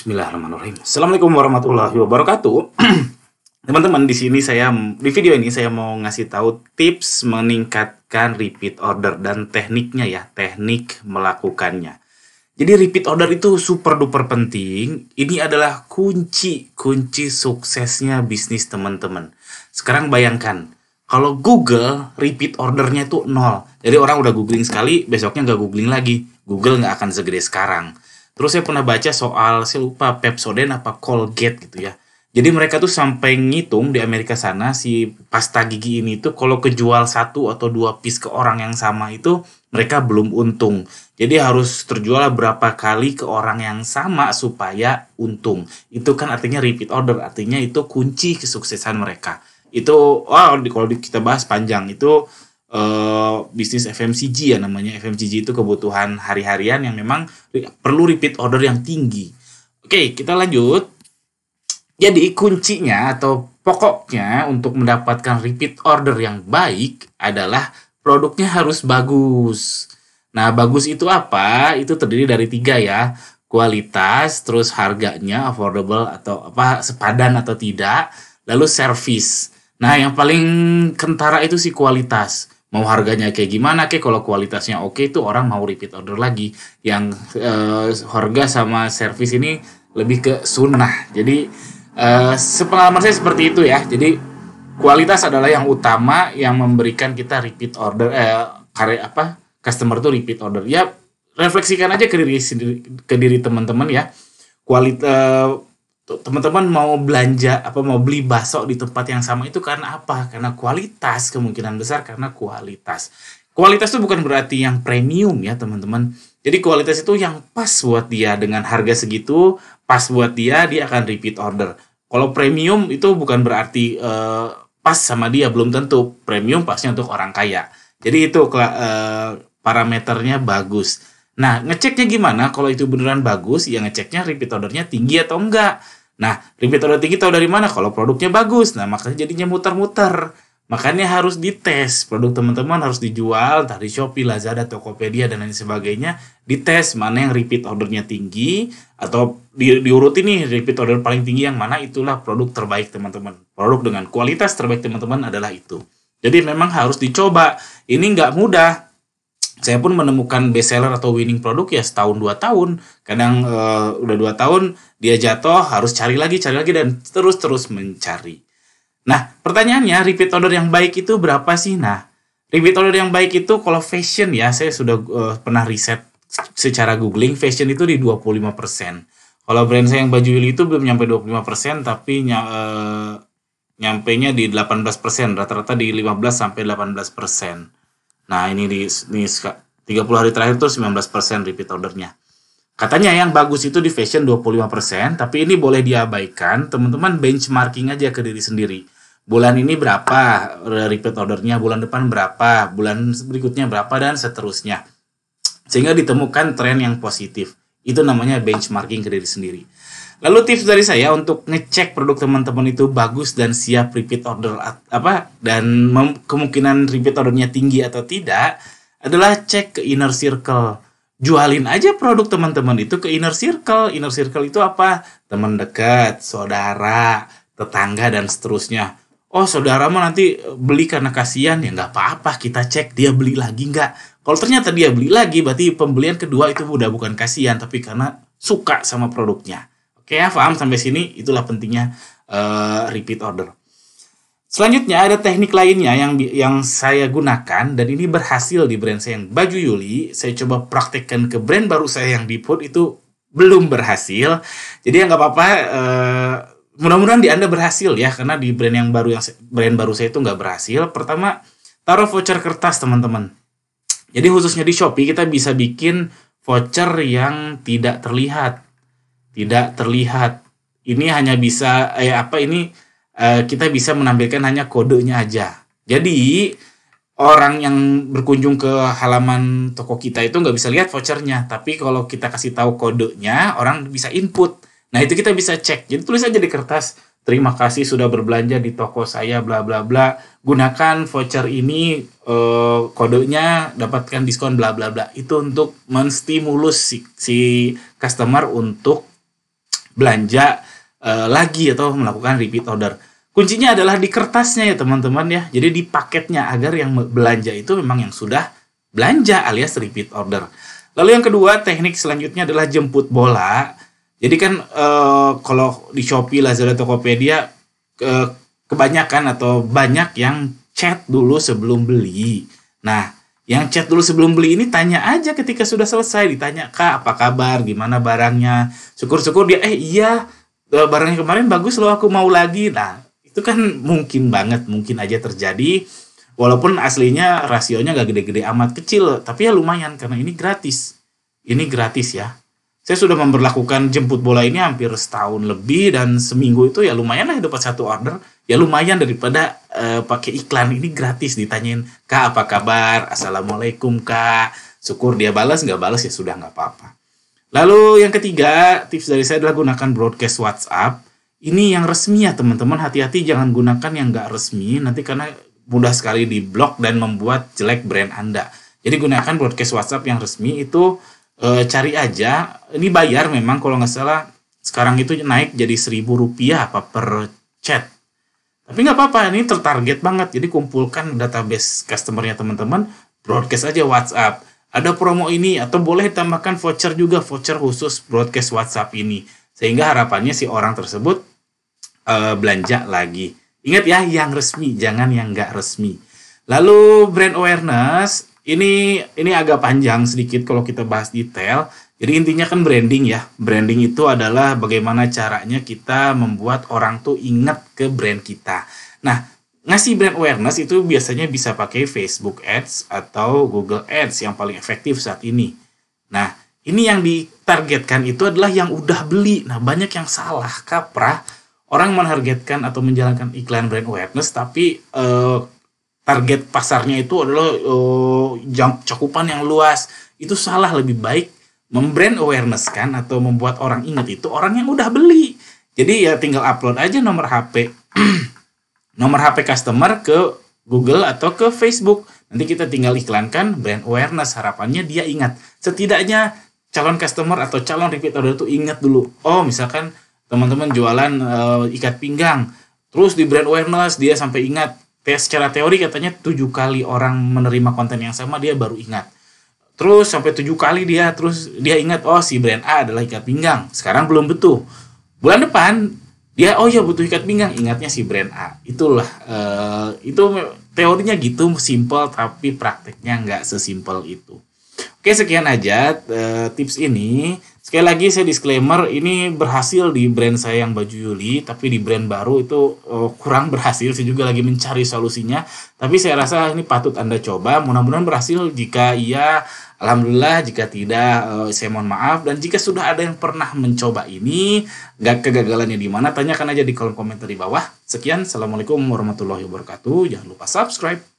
Bismillahirrahmanirrahim. Assalamualaikum warahmatullahi wabarakatuh. Teman-teman, di sini saya di video ini saya mau ngasih tahu tips meningkatkan repeat order dan tekniknya ya, teknik melakukannya. Jadi repeat order itu super duper penting. Ini adalah kunci kunci suksesnya bisnis teman-teman. Sekarang bayangkan, kalau Google repeat ordernya itu nol. Jadi orang udah googling sekali, besoknya nggak googling lagi. Google nggak akan segede sekarang. Terus saya pernah baca soal saya lupa Pepsodent apa Colgate gitu ya. Jadi mereka tuh sampai ngitung di Amerika sana si pasta gigi ini tuh kalau kejual satu atau dua piece ke orang yang sama itu mereka belum untung. Jadi harus terjual berapa kali ke orang yang sama supaya untung. Itu kan artinya repeat order, artinya itu kunci kesuksesan mereka. Itu wow, kalau kita bahas panjang itu uh, bisnis FMCG ya namanya. FMCG itu kebutuhan hari-harian yang memang perlu repeat order yang tinggi. Oke, kita lanjut. Jadi kuncinya atau pokoknya untuk mendapatkan repeat order yang baik adalah produknya harus bagus. Nah, bagus itu apa? Itu terdiri dari tiga ya. Kualitas, terus harganya affordable atau apa sepadan atau tidak, lalu service. Nah, yang paling kentara itu si kualitas mau harganya kayak gimana kayak kalau kualitasnya oke okay, itu orang mau repeat order lagi yang uh, harga sama service ini lebih ke sunnah jadi uh, sepengalaman saya seperti itu ya jadi kualitas adalah yang utama yang memberikan kita repeat order eh, karya apa customer tuh repeat order ya refleksikan aja ke diri sendiri ke diri teman-teman ya kualitas uh, eh, Gitu. teman-teman mau belanja apa mau beli bakso di tempat yang sama itu karena apa? Karena kualitas kemungkinan besar karena kualitas. Kualitas itu bukan berarti yang premium ya teman-teman. Jadi kualitas itu yang pas buat dia dengan harga segitu, pas buat dia dia akan repeat order. Kalau premium itu bukan berarti uh, pas sama dia belum tentu. Premium pasnya untuk orang kaya. Jadi itu uh, parameternya bagus. Nah, ngeceknya gimana? Kalau itu beneran bagus, ya ngeceknya repeat ordernya tinggi atau enggak. Nah, repeat order tinggi tahu dari mana? Kalau produknya bagus, nah makanya jadinya muter-muter. Makanya harus dites, produk teman-teman harus dijual dari Shopee, Lazada, Tokopedia, dan lain sebagainya. Dites mana yang repeat ordernya tinggi, atau di, diurutin nih repeat order paling tinggi yang mana itulah produk terbaik teman-teman. Produk dengan kualitas terbaik teman-teman adalah itu. Jadi memang harus dicoba. Ini nggak mudah, saya pun menemukan bestseller atau winning produk ya setahun dua tahun kadang uh, udah dua tahun dia jatuh harus cari lagi cari lagi dan terus terus mencari nah pertanyaannya repeat order yang baik itu berapa sih nah repeat order yang baik itu kalau fashion ya saya sudah uh, pernah riset secara googling fashion itu di 25% kalau brand saya yang baju itu belum nyampe 25% tapi ny uh, nya eh, di 18% rata-rata di 15 sampai 18% Nah ini di, di 30 hari terakhir tuh 19% repeat ordernya. Katanya yang bagus itu di fashion 25%, tapi ini boleh diabaikan. Teman-teman benchmarking aja ke diri sendiri. Bulan ini berapa repeat ordernya, bulan depan berapa, bulan berikutnya berapa, dan seterusnya. Sehingga ditemukan tren yang positif. Itu namanya benchmarking ke diri sendiri. Lalu tips dari saya untuk ngecek produk teman-teman itu bagus dan siap repeat order apa dan kemungkinan repeat ordernya tinggi atau tidak adalah cek ke inner circle. Jualin aja produk teman-teman itu ke inner circle. Inner circle itu apa? Teman dekat, saudara, tetangga dan seterusnya. Oh saudara mau nanti eh, beli karena kasihan ya nggak apa-apa kita cek dia beli lagi nggak. Kalau ternyata dia beli lagi berarti pembelian kedua itu udah bukan kasihan tapi karena suka sama produknya. Kayak paham sampai sini itulah pentingnya uh, repeat order. Selanjutnya ada teknik lainnya yang yang saya gunakan dan ini berhasil di brand saya yang baju Yuli. Saya coba praktekkan ke brand baru saya yang di Food itu belum berhasil. Jadi ya nggak apa-apa. Uh, mudah-mudahan di anda berhasil ya karena di brand yang baru yang brand baru saya itu nggak berhasil. Pertama taruh voucher kertas teman-teman. Jadi khususnya di Shopee kita bisa bikin voucher yang tidak terlihat tidak terlihat. Ini hanya bisa eh apa ini eh, kita bisa menampilkan hanya kodenya aja. Jadi orang yang berkunjung ke halaman toko kita itu nggak bisa lihat vouchernya, tapi kalau kita kasih tahu kodenya, orang bisa input. Nah itu kita bisa cek. Jadi tulis aja di kertas. Terima kasih sudah berbelanja di toko saya, bla bla bla. Gunakan voucher ini, eh, kodenya dapatkan diskon, bla bla bla. Itu untuk menstimulus si, si customer untuk belanja uh, lagi atau melakukan repeat order. Kuncinya adalah di kertasnya ya teman-teman ya. Jadi di paketnya agar yang belanja itu memang yang sudah belanja alias repeat order. Lalu yang kedua teknik selanjutnya adalah jemput bola. Jadi kan uh, kalau di Shopee, Lazada, Tokopedia uh, kebanyakan atau banyak yang chat dulu sebelum beli. Nah, yang chat dulu sebelum beli ini tanya aja ketika sudah selesai ditanya kak apa kabar gimana barangnya syukur-syukur dia eh iya eh, barangnya kemarin bagus loh aku mau lagi nah itu kan mungkin banget mungkin aja terjadi walaupun aslinya rasionya gak gede-gede amat kecil tapi ya lumayan karena ini gratis ini gratis ya saya sudah memperlakukan jemput bola ini hampir setahun lebih dan seminggu itu ya lumayan lah dapat satu order ya lumayan daripada uh, pakai iklan ini gratis ditanyain kak apa kabar assalamualaikum kak syukur dia balas nggak balas ya sudah nggak apa-apa lalu yang ketiga tips dari saya adalah gunakan broadcast WhatsApp ini yang resmi ya teman-teman hati-hati jangan gunakan yang nggak resmi nanti karena mudah sekali di diblok dan membuat jelek brand anda jadi gunakan broadcast WhatsApp yang resmi itu e, cari aja ini bayar memang kalau nggak salah sekarang itu naik jadi seribu rupiah apa per tapi nggak apa-apa, ini tertarget banget. Jadi kumpulkan database customernya teman-teman, broadcast aja WhatsApp. Ada promo ini atau boleh tambahkan voucher juga, voucher khusus broadcast WhatsApp ini. Sehingga harapannya si orang tersebut uh, belanja lagi. Ingat ya, yang resmi, jangan yang nggak resmi. Lalu brand awareness, ini ini agak panjang sedikit kalau kita bahas detail. Jadi intinya kan branding ya. Branding itu adalah bagaimana caranya kita membuat orang tuh ingat ke brand kita. Nah, ngasih brand awareness itu biasanya bisa pakai Facebook Ads atau Google Ads yang paling efektif saat ini. Nah, ini yang ditargetkan itu adalah yang udah beli. Nah, banyak yang salah kaprah orang menargetkan atau menjalankan iklan brand awareness tapi eh, target pasarnya itu adalah eh, cakupan yang luas. Itu salah lebih baik membrand awareness kan atau membuat orang ingat itu orang yang udah beli. Jadi ya tinggal upload aja nomor HP nomor HP customer ke Google atau ke Facebook. Nanti kita tinggal iklankan brand awareness harapannya dia ingat. Setidaknya calon customer atau calon repeat order itu ingat dulu. Oh, misalkan teman-teman jualan e, ikat pinggang. Terus di brand awareness dia sampai ingat. Tes secara teori katanya tujuh kali orang menerima konten yang sama dia baru ingat. Terus sampai tujuh kali dia terus dia ingat oh si brand A adalah ikat pinggang. Sekarang belum betul. Bulan depan dia oh ya butuh ikat pinggang ingatnya si brand A. Itulah uh, itu teorinya gitu simple tapi prakteknya nggak sesimpel itu. Oke sekian aja uh, tips ini. Sekali lagi saya disclaimer, ini berhasil di brand saya yang baju Yuli, tapi di brand baru itu uh, kurang berhasil. Saya juga lagi mencari solusinya, tapi saya rasa ini patut Anda coba. Mudah-mudahan berhasil. Jika iya, alhamdulillah. Jika tidak, uh, saya mohon maaf. Dan jika sudah ada yang pernah mencoba ini, gak kegagalannya di mana, tanyakan aja di kolom komentar di bawah. Sekian, Assalamualaikum warahmatullahi wabarakatuh. Jangan lupa subscribe.